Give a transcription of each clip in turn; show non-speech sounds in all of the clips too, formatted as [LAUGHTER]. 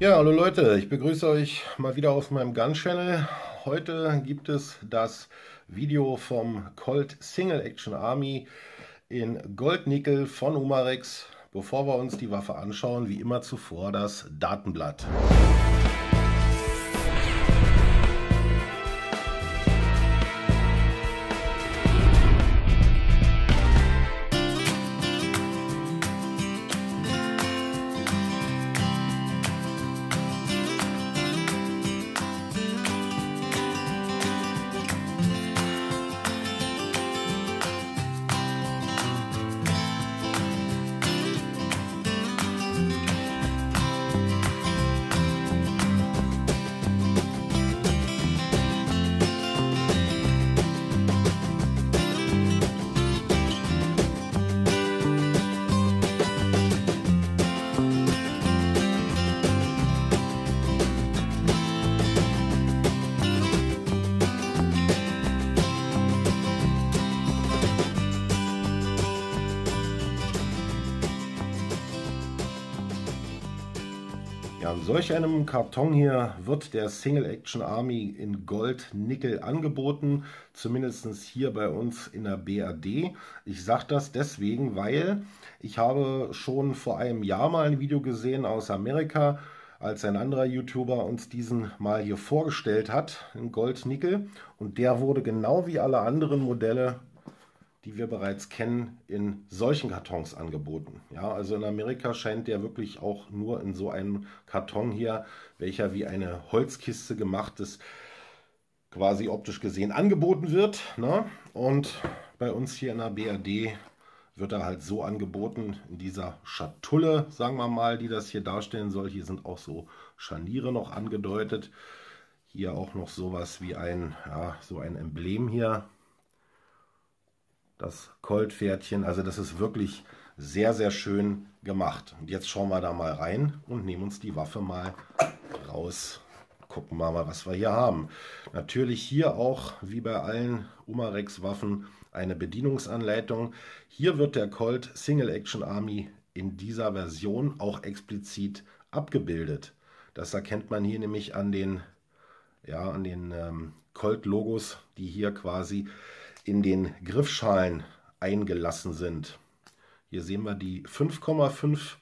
Ja, hallo Leute, ich begrüße euch mal wieder auf meinem Gun-Channel. Heute gibt es das Video vom Colt Single Action Army in Goldnickel von Umarex. Bevor wir uns die Waffe anschauen, wie immer zuvor das Datenblatt. An solch einem Karton hier wird der Single Action Army in Gold Nickel angeboten, zumindest hier bei uns in der BRD. Ich sage das deswegen, weil ich habe schon vor einem Jahr mal ein Video gesehen aus Amerika, als ein anderer YouTuber uns diesen mal hier vorgestellt hat, in Gold Nickel. Und der wurde genau wie alle anderen Modelle die wir bereits kennen, in solchen Kartons angeboten. Ja, also in Amerika scheint der wirklich auch nur in so einem Karton hier, welcher wie eine Holzkiste gemacht ist, quasi optisch gesehen angeboten wird. Ne? Und bei uns hier in der BRD wird er halt so angeboten in dieser Schatulle, sagen wir mal, die das hier darstellen soll. Hier sind auch so Scharniere noch angedeutet. Hier auch noch sowas wie ein, ja, so ein Emblem hier das Koltpferdchen. Also das ist wirklich sehr, sehr schön gemacht. Und jetzt schauen wir da mal rein und nehmen uns die Waffe mal raus. Gucken wir mal, was wir hier haben. Natürlich hier auch, wie bei allen Umarex-Waffen, eine Bedienungsanleitung. Hier wird der Colt Single Action Army in dieser Version auch explizit abgebildet. Das erkennt man hier nämlich an den, ja, an den ähm, Colt-Logos, die hier quasi in den Griffschalen eingelassen sind. Hier sehen wir die 5,5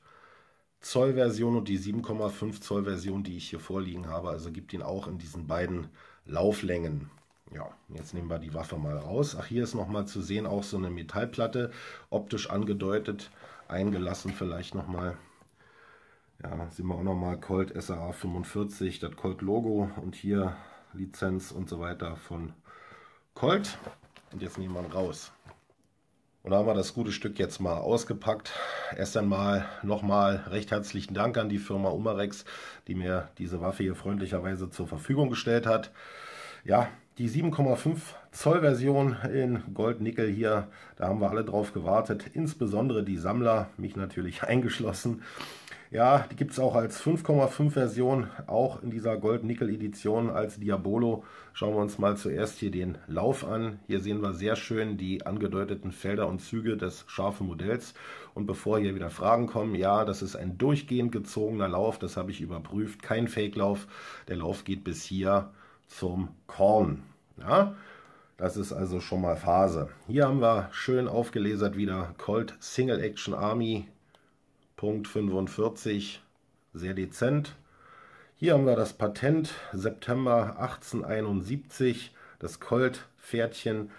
Zoll Version und die 7,5 Zoll Version, die ich hier vorliegen habe. Also gibt ihn auch in diesen beiden Lauflängen. Ja, jetzt nehmen wir die Waffe mal raus. Ach, hier ist nochmal zu sehen auch so eine Metallplatte, optisch angedeutet, eingelassen vielleicht nochmal. Ja, sehen wir auch nochmal Colt SAA 45, das Colt Logo und hier Lizenz und so weiter von Colt. Und jetzt nehmen wir ihn raus. Und da haben wir das gute Stück jetzt mal ausgepackt. Erst einmal nochmal recht herzlichen Dank an die Firma Umarex, die mir diese Waffe hier freundlicherweise zur Verfügung gestellt hat. Ja, die 7,5 Zoll Version in Gold Nickel hier, da haben wir alle drauf gewartet, insbesondere die Sammler, mich natürlich [LAUGHS] eingeschlossen. Ja, die gibt es auch als 5,5 Version, auch in dieser Gold-Nickel-Edition als Diabolo. Schauen wir uns mal zuerst hier den Lauf an. Hier sehen wir sehr schön die angedeuteten Felder und Züge des scharfen Modells. Und bevor hier wieder Fragen kommen, ja, das ist ein durchgehend gezogener Lauf, das habe ich überprüft, kein Fake-Lauf. Der Lauf geht bis hier zum Korn. Ja, das ist also schon mal Phase. Hier haben wir schön aufgelesert wieder Colt Single Action Army Punkt 45, sehr dezent. Hier haben wir das Patent September 1871, das Colt-Pferdchen.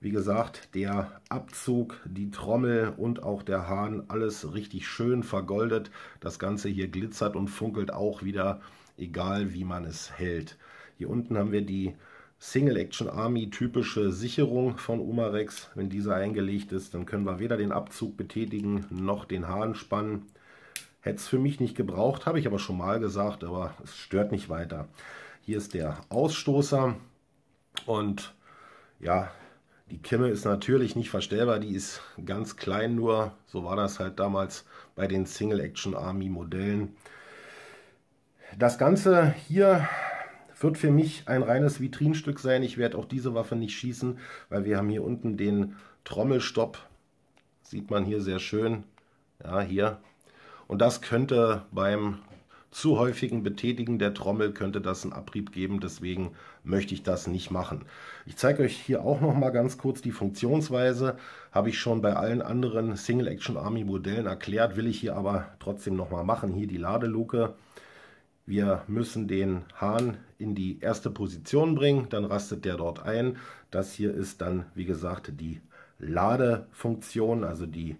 Wie gesagt, der Abzug, die Trommel und auch der Hahn, alles richtig schön vergoldet. Das Ganze hier glitzert und funkelt auch wieder, egal wie man es hält. Hier unten haben wir die Single-Action-Army-typische Sicherung von Umarex. Wenn diese eingelegt ist, dann können wir weder den Abzug betätigen noch den Hahn spannen. Hätte es für mich nicht gebraucht, habe ich aber schon mal gesagt, aber es stört nicht weiter. Hier ist der Ausstoßer und ja, die Kimme ist natürlich nicht verstellbar, die ist ganz klein nur. So war das halt damals bei den Single-Action-Army-Modellen. Das Ganze hier wird für mich ein reines Vitrinstück sein. Ich werde auch diese Waffe nicht schießen, weil wir haben hier unten den Trommelstopp. Sieht man hier sehr schön. Ja, hier. Und das könnte beim zu häufigen Betätigen der Trommel könnte das einen Abrieb geben, deswegen möchte ich das nicht machen. Ich zeige euch hier auch noch mal ganz kurz die Funktionsweise, habe ich schon bei allen anderen Single Action Army Modellen erklärt, will ich hier aber trotzdem noch mal machen. Hier die Ladeluke, wir müssen den Hahn in die erste Position bringen, dann rastet der dort ein. Das hier ist dann, wie gesagt, die Ladefunktion, also die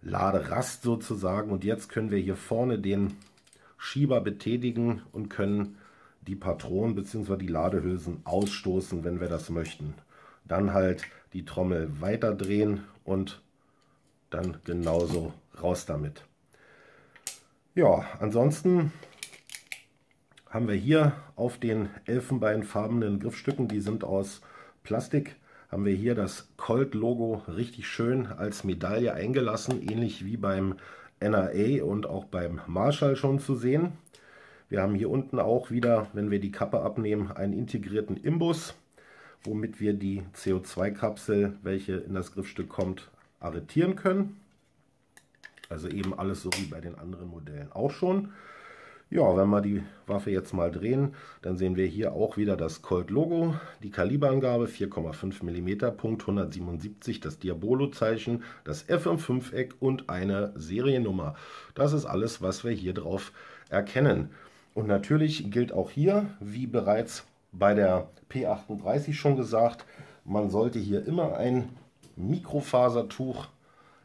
Laderast sozusagen. Und jetzt können wir hier vorne den Schieber betätigen und können die Patronen bzw. die Ladehülsen ausstoßen, wenn wir das möchten. Dann halt die Trommel weiter drehen und dann genauso raus damit. Ja, ansonsten haben wir hier auf den elfenbeinfarbenen Griffstücken, die sind aus Plastik, haben wir hier das Colt-Logo richtig schön als Medaille eingelassen, ähnlich wie beim NRA und auch beim Marshall schon zu sehen. Wir haben hier unten auch wieder, wenn wir die Kappe abnehmen, einen integrierten Imbus, womit wir die CO2-Kapsel, welche in das Griffstück kommt, arretieren können. Also eben alles so wie bei den anderen Modellen auch schon. Ja, wenn wir die Waffe jetzt mal drehen, dann sehen wir hier auch wieder das Colt-Logo, die Kaliberangabe 4,5 mm, Punkt 177, das Diabolo-Zeichen, das FM5-Eck und eine Seriennummer. Das ist alles, was wir hier drauf erkennen. Und natürlich gilt auch hier, wie bereits bei der P38 schon gesagt, man sollte hier immer ein Mikrofasertuch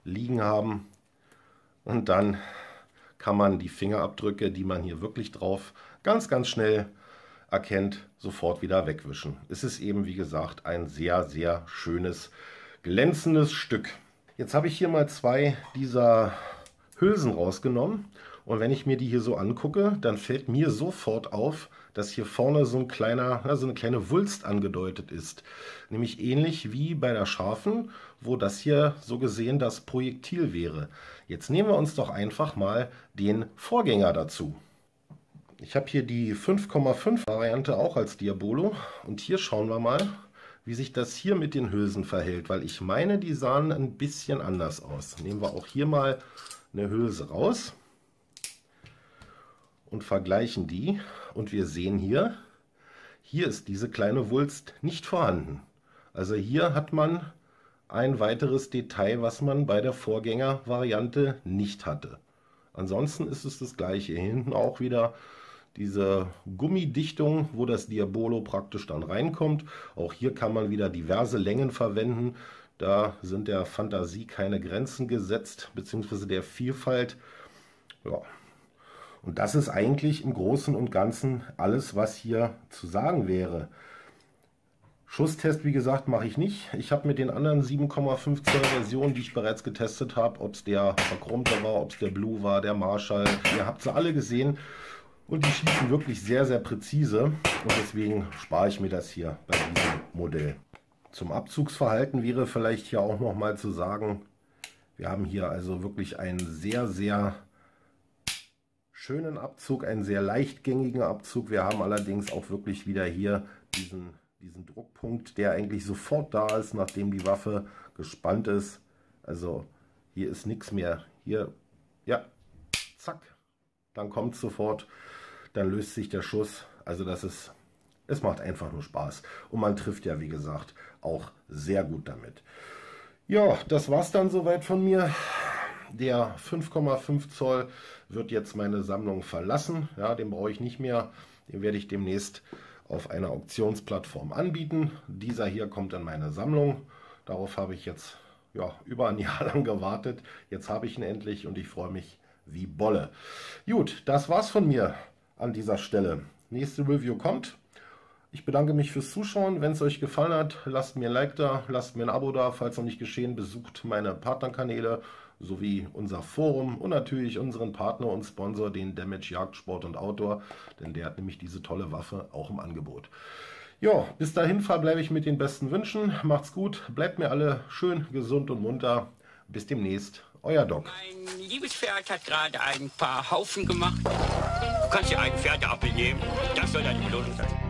liegen haben und dann kann man die Fingerabdrücke, die man hier wirklich drauf ganz, ganz schnell erkennt, sofort wieder wegwischen. Es ist eben, wie gesagt, ein sehr, sehr schönes, glänzendes Stück. Jetzt habe ich hier mal zwei dieser Hülsen rausgenommen und wenn ich mir die hier so angucke, dann fällt mir sofort auf, dass hier vorne so ein kleiner, so eine kleine Wulst angedeutet ist. Nämlich ähnlich wie bei der scharfen, wo das hier so gesehen das Projektil wäre. Jetzt nehmen wir uns doch einfach mal den Vorgänger dazu. Ich habe hier die 5,5 Variante auch als Diabolo und hier schauen wir mal, wie sich das hier mit den Hülsen verhält, weil ich meine, die sahen ein bisschen anders aus. Nehmen wir auch hier mal eine Hülse raus und vergleichen die und wir sehen hier, hier ist diese kleine Wulst nicht vorhanden. Also hier hat man ein weiteres Detail, was man bei der Vorgängervariante nicht hatte. Ansonsten ist es das gleiche. Hier hinten auch wieder diese Gummidichtung, wo das Diabolo praktisch dann reinkommt. Auch hier kann man wieder diverse Längen verwenden. Da sind der Fantasie keine Grenzen gesetzt, beziehungsweise der Vielfalt. Ja, und das ist eigentlich im Großen und Ganzen alles, was hier zu sagen wäre. Schusstest, wie gesagt, mache ich nicht. Ich habe mit den anderen 7,5 Zoll Versionen, die ich bereits getestet habe, ob es der verchromte war, ob es der Blue war, der Marshall, ihr habt sie alle gesehen. Und die schießen wirklich sehr, sehr präzise. Und deswegen spare ich mir das hier bei diesem Modell. Zum Abzugsverhalten wäre vielleicht hier auch nochmal zu sagen, wir haben hier also wirklich ein sehr, sehr schönen Abzug, einen sehr leichtgängigen Abzug. Wir haben allerdings auch wirklich wieder hier diesen, diesen Druckpunkt, der eigentlich sofort da ist, nachdem die Waffe gespannt ist. Also hier ist nichts mehr. Hier, ja, zack, dann kommt sofort, dann löst sich der Schuss. Also das ist, es macht einfach nur Spaß. Und man trifft ja, wie gesagt, auch sehr gut damit. Ja, das war's dann soweit von mir. Der 5,5 Zoll wird jetzt meine Sammlung verlassen. Ja, den brauche ich nicht mehr. Den werde ich demnächst auf einer Auktionsplattform anbieten. Dieser hier kommt in meine Sammlung. Darauf habe ich jetzt ja, über ein [LAUGHS] Jahr lang gewartet. Jetzt habe ich ihn endlich und ich freue mich wie Bolle. Gut, das war's von mir an dieser Stelle. Nächste Review kommt. Ich bedanke mich fürs Zuschauen. Wenn es euch gefallen hat, lasst mir ein Like da, lasst mir ein Abo da. Falls noch nicht geschehen, besucht meine Partnerkanäle sowie unser Forum und natürlich unseren Partner und Sponsor, den Damage Jagd Sport und Outdoor, denn der hat nämlich diese tolle Waffe auch im Angebot. Ja, bis dahin verbleibe ich mit den besten Wünschen. Macht's gut, bleibt mir alle schön gesund und munter. Bis demnächst, euer Doc. Mein liebes Pferd hat gerade ein paar Haufen gemacht. Du kannst dir ein Pferd abnehmen. Das soll deine Belohnung sein.